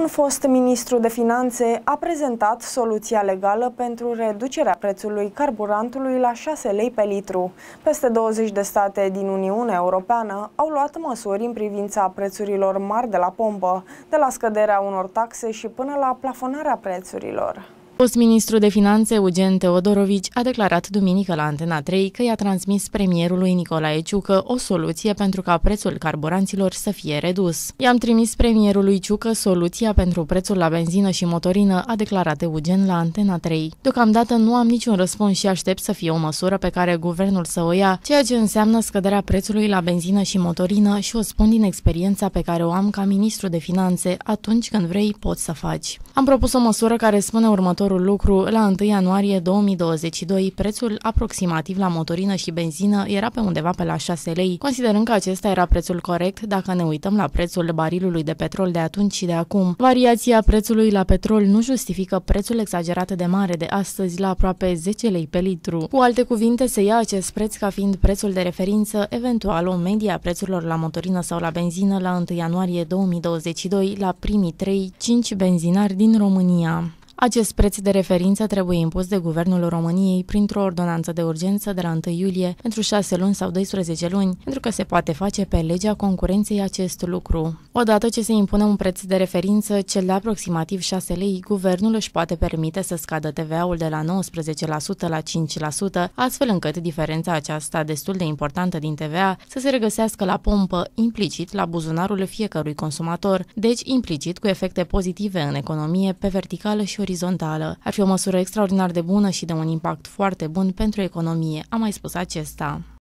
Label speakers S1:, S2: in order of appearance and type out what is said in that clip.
S1: Un fost ministru de finanțe a prezentat soluția legală pentru reducerea prețului carburantului la 6 lei pe litru. Peste 20 de state din Uniunea Europeană au luat măsuri în privința prețurilor mari de la pompă, de la scăderea unor taxe și până la plafonarea prețurilor.
S2: Postministrul de Finanțe Eugen Teodorovici a declarat duminică la Antena 3 că i-a transmis premierului Nicolae Ciucă o soluție pentru ca prețul carburanților să fie redus. I-am trimis premierului Ciucă soluția pentru prețul la benzină și motorină, a declarat Eugen la Antena 3. Deocamdată nu am niciun răspuns și aștept să fie o măsură pe care guvernul să o ia, ceea ce înseamnă scăderea prețului la benzină și motorină și o spun din experiența pe care o am ca ministru de finanțe, atunci când vrei poți să faci. Am propus o măsură care spune următorul următorul lucru, la 1 ianuarie 2022, prețul aproximativ la motorină și benzină era pe undeva pe la 6 lei, considerând că acesta era prețul corect dacă ne uităm la prețul barilului de petrol de atunci și de acum. Variația prețului la petrol nu justifică prețul exagerat de mare de astăzi la aproape 10 lei pe litru. Cu alte cuvinte, se ia acest preț ca fiind prețul de referință, eventual o medie a prețurilor la motorină sau la benzină la 1 ianuarie 2022 la primii 3-5 benzinari din România. Acest preț de referință trebuie impus de Guvernul României printr-o ordonanță de urgență de la 1 iulie pentru 6 luni sau 12 luni, pentru că se poate face pe legea concurenței acest lucru. Odată ce se impune un preț de referință, cel de aproximativ 6 lei, Guvernul își poate permite să scadă TVA-ul de la 19% la 5%, astfel încât diferența aceasta destul de importantă din TVA să se regăsească la pompă, implicit la buzunarul fiecărui consumator, deci implicit cu efecte pozitive în economie pe verticală și orizontală. Ar fi o măsură extraordinar de bună și de un impact foarte bun pentru economie, a mai spus acesta.